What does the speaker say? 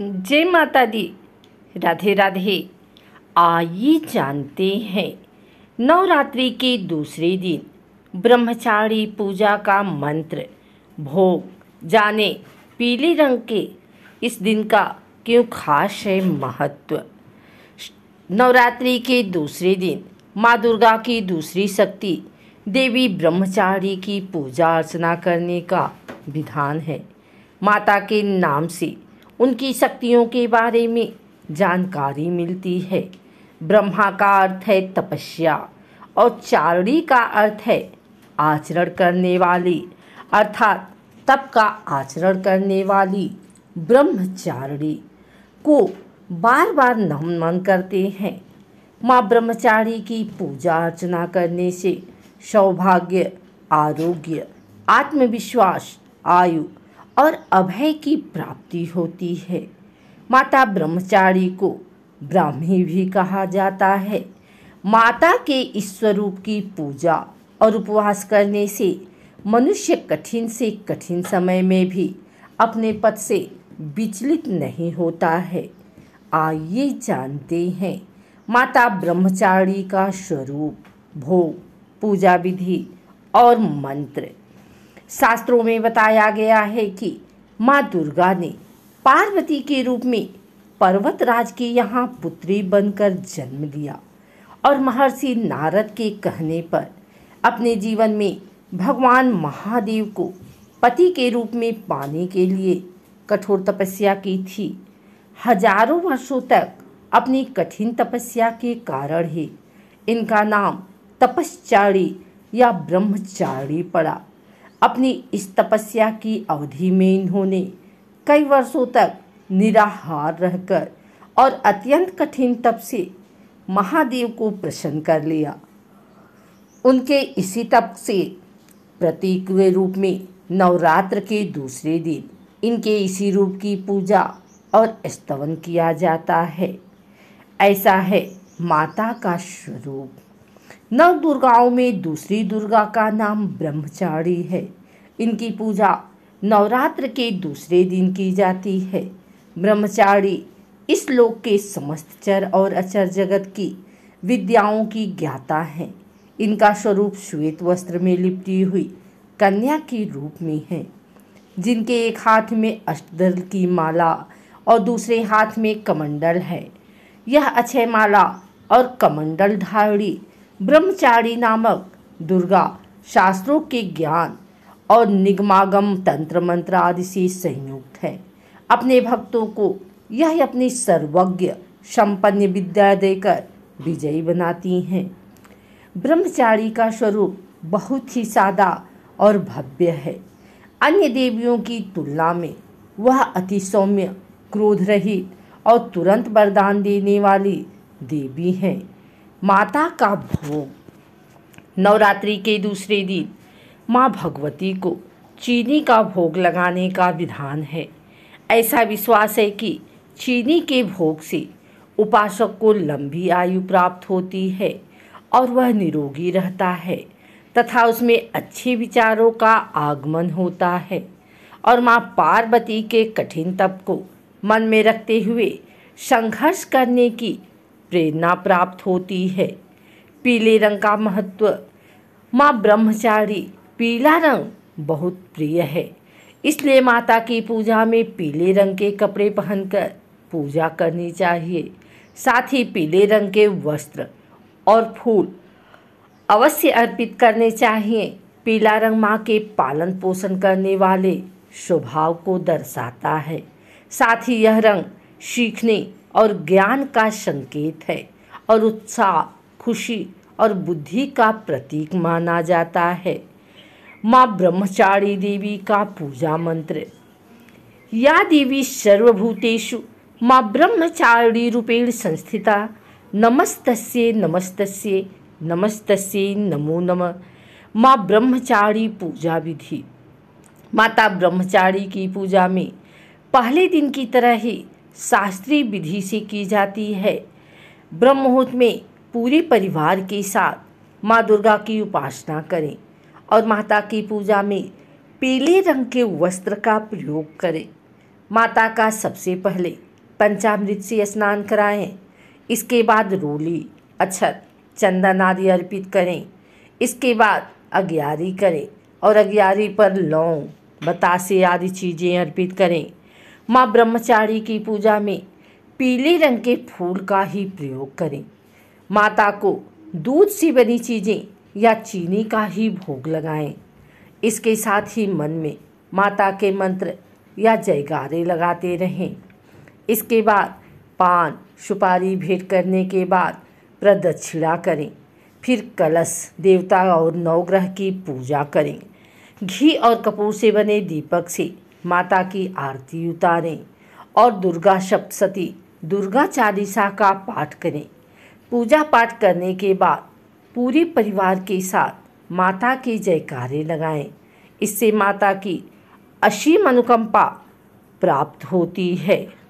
जय माता दी राधे राधे आइए जानते हैं नवरात्रि के दूसरे दिन ब्रह्मचारी पूजा का मंत्र भोग जाने पीले रंग के इस दिन का क्यों खास है महत्व नवरात्रि के दूसरे दिन माँ दुर्गा की दूसरी शक्ति देवी ब्रह्मचारी की पूजा अर्चना करने का विधान है माता के नाम से उनकी शक्तियों के बारे में जानकारी मिलती है ब्रह्मा का अर्थ है तपस्या और चारणी का अर्थ है आचरण करने वाली अर्थात तप का आचरण करने वाली ब्रह्मचारिणी को बार बार नमन करते हैं माँ ब्रह्मचारी की पूजा अर्चना करने से सौभाग्य आरोग्य आत्मविश्वास आयु और अभय की प्राप्ति होती है माता ब्रह्मचारी को ब्राह्मी भी कहा जाता है माता के इस स्वरूप की पूजा और उपवास करने से मनुष्य कठिन से कठिन समय में भी अपने पद से विचलित नहीं होता है आइए जानते हैं माता ब्रह्मचारी का स्वरूप भोग पूजा विधि और मंत्र शास्त्रों में बताया गया है कि माँ दुर्गा ने पार्वती के रूप में पर्वत राज के यहाँ पुत्री बनकर जन्म लिया और महर्षि नारद के कहने पर अपने जीवन में भगवान महादेव को पति के रूप में पाने के लिए कठोर तपस्या की थी हजारों वर्षों तक अपनी कठिन तपस्या के कारण ही इनका नाम तपस्चारी या ब्रह्मचारी पड़ा अपनी इस तपस्या की अवधि में इन्होंने कई वर्षों तक निराहार रहकर और अत्यंत कठिन तप से महादेव को प्रसन्न कर लिया उनके इसी तप से प्रतीक के रूप में नवरात्र के दूसरे दिन इनके इसी रूप की पूजा और स्तवन किया जाता है ऐसा है माता का स्वरूप नव दुर्गाओं में दूसरी दुर्गा का नाम ब्रह्मचारी है इनकी पूजा नवरात्र के दूसरे दिन की जाती है ब्रह्मचारी इस लोक के समस्त चर और अचर जगत की विद्याओं की ज्ञाता है इनका स्वरूप श्वेत वस्त्र में लिपटी हुई कन्या के रूप में है जिनके एक हाथ में अष्टदल की माला और दूसरे हाथ में कमंडल है यह अक्षय माला और कमंडल धारणी ब्रह्मचारी नामक दुर्गा शास्त्रों के ज्ञान और निगमागम तंत्र मंत्र आदि से संयुक्त है अपने भक्तों को यह अपनी सर्वज्ञ संपन्न विद्या देकर विजयी बनाती हैं ब्रह्मचारी का स्वरूप बहुत ही सादा और भव्य है अन्य देवियों की तुलना में वह अति सौम्य क्रोध रहित और तुरंत वरदान देने वाली देवी हैं माता का भोग नवरात्रि के दूसरे दिन माँ भगवती को चीनी का भोग लगाने का विधान है ऐसा विश्वास है कि चीनी के भोग से उपासक को लंबी आयु प्राप्त होती है और वह निरोगी रहता है तथा उसमें अच्छे विचारों का आगमन होता है और माँ पार्वती के कठिन तप को मन में रखते हुए संघर्ष करने की प्रेरणा प्राप्त होती है पीले रंग का महत्व माँ ब्रह्मचारी पीला रंग बहुत प्रिय है इसलिए माता की पूजा में पीले रंग के कपड़े पहनकर पूजा करनी चाहिए साथ ही पीले रंग के वस्त्र और फूल अवश्य अर्पित करने चाहिए पीला रंग माँ के पालन पोषण करने वाले स्वभाव को दर्शाता है साथ ही यह रंग सीखने और ज्ञान का संकेत है और उत्साह खुशी और बुद्धि का प्रतीक माना जाता है माँ ब्रह्मचारी देवी का पूजा मंत्र या देवी सर्वभूतेषु माँ ब्रह्मचारी रूपेण संस्थिता नमस्त नमस्त नमस्त नमो नम माँ ब्रह्मचारी पूजा विधि माता ब्रह्मचारी की पूजा में पहले दिन की तरह ही शास्त्रीय विधि से की जाती है ब्रह्म मुहूर्त में पूरे परिवार के साथ माँ दुर्गा की उपासना करें और माता की पूजा में पीले रंग के वस्त्र का प्रयोग करें माता का सबसे पहले पंचामृत से स्नान कराएं इसके बाद रोली अक्षत चंदन आदि अर्पित करें इसके बाद अग्यारी करें और अग्यारी पर लौंग बतासे आदि चीज़ें अर्पित करें माँ ब्रह्मचारी की पूजा में पीले रंग के फूल का ही प्रयोग करें माता को दूध से बनी चीज़ें या चीनी का ही भोग लगाएं। इसके साथ ही मन में माता के मंत्र या जयकारे लगाते रहें इसके बाद पान सुपारी भेंट करने के बाद प्रदक्षिणा करें फिर कलश देवता और नवग्रह की पूजा करें घी और कपूर से बने दीपक से माता की आरती उतारें और दुर्गा सप्तशती दुर्गा चालीसा का पाठ करें पूजा पाठ करने के बाद पूरे परिवार के साथ माता के जयकारे लगाएं इससे माता की अशी मनुकंपा प्राप्त होती है